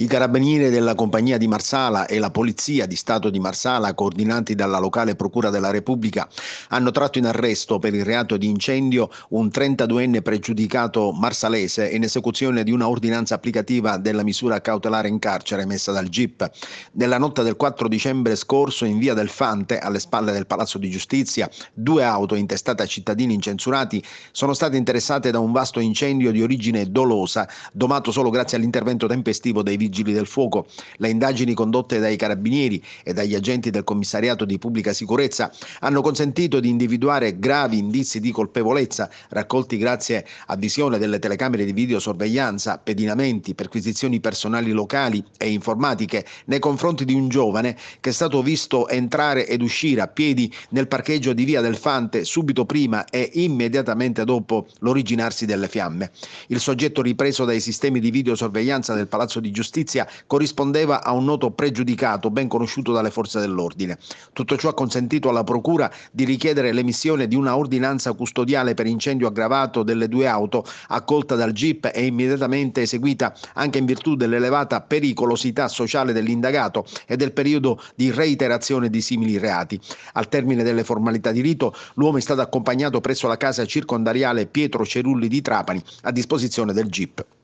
I carabinieri della compagnia di Marsala e la polizia di Stato di Marsala, coordinati dalla locale Procura della Repubblica, hanno tratto in arresto per il reato di incendio un 32enne pregiudicato marsalese in esecuzione di una ordinanza applicativa della misura cautelare in carcere emessa dal GIP. Nella notte del 4 dicembre scorso, in via del Fante, alle spalle del Palazzo di Giustizia, due auto intestate a cittadini incensurati sono state interessate da un vasto incendio di origine dolosa, domato solo grazie all'intervento tempestivo dei vigili vigili del fuoco. Le indagini condotte dai carabinieri e dagli agenti del commissariato di pubblica sicurezza hanno consentito di individuare gravi indizi di colpevolezza raccolti grazie a visione delle telecamere di videosorveglianza, pedinamenti, perquisizioni personali locali e informatiche nei confronti di un giovane che è stato visto entrare ed uscire a piedi nel parcheggio di Via del Fante subito prima e immediatamente dopo l'originarsi delle fiamme. Il soggetto ripreso dai sistemi di videosorveglianza del Palazzo di Giustizia giustizia corrispondeva a un noto pregiudicato ben conosciuto dalle forze dell'ordine. Tutto ciò ha consentito alla Procura di richiedere l'emissione di una ordinanza custodiale per incendio aggravato delle due auto, accolta dal GIP e immediatamente eseguita anche in virtù dell'elevata pericolosità sociale dell'indagato e del periodo di reiterazione di simili reati. Al termine delle formalità di rito, l'uomo è stato accompagnato presso la casa circondariale Pietro Cerulli di Trapani a disposizione del GIP.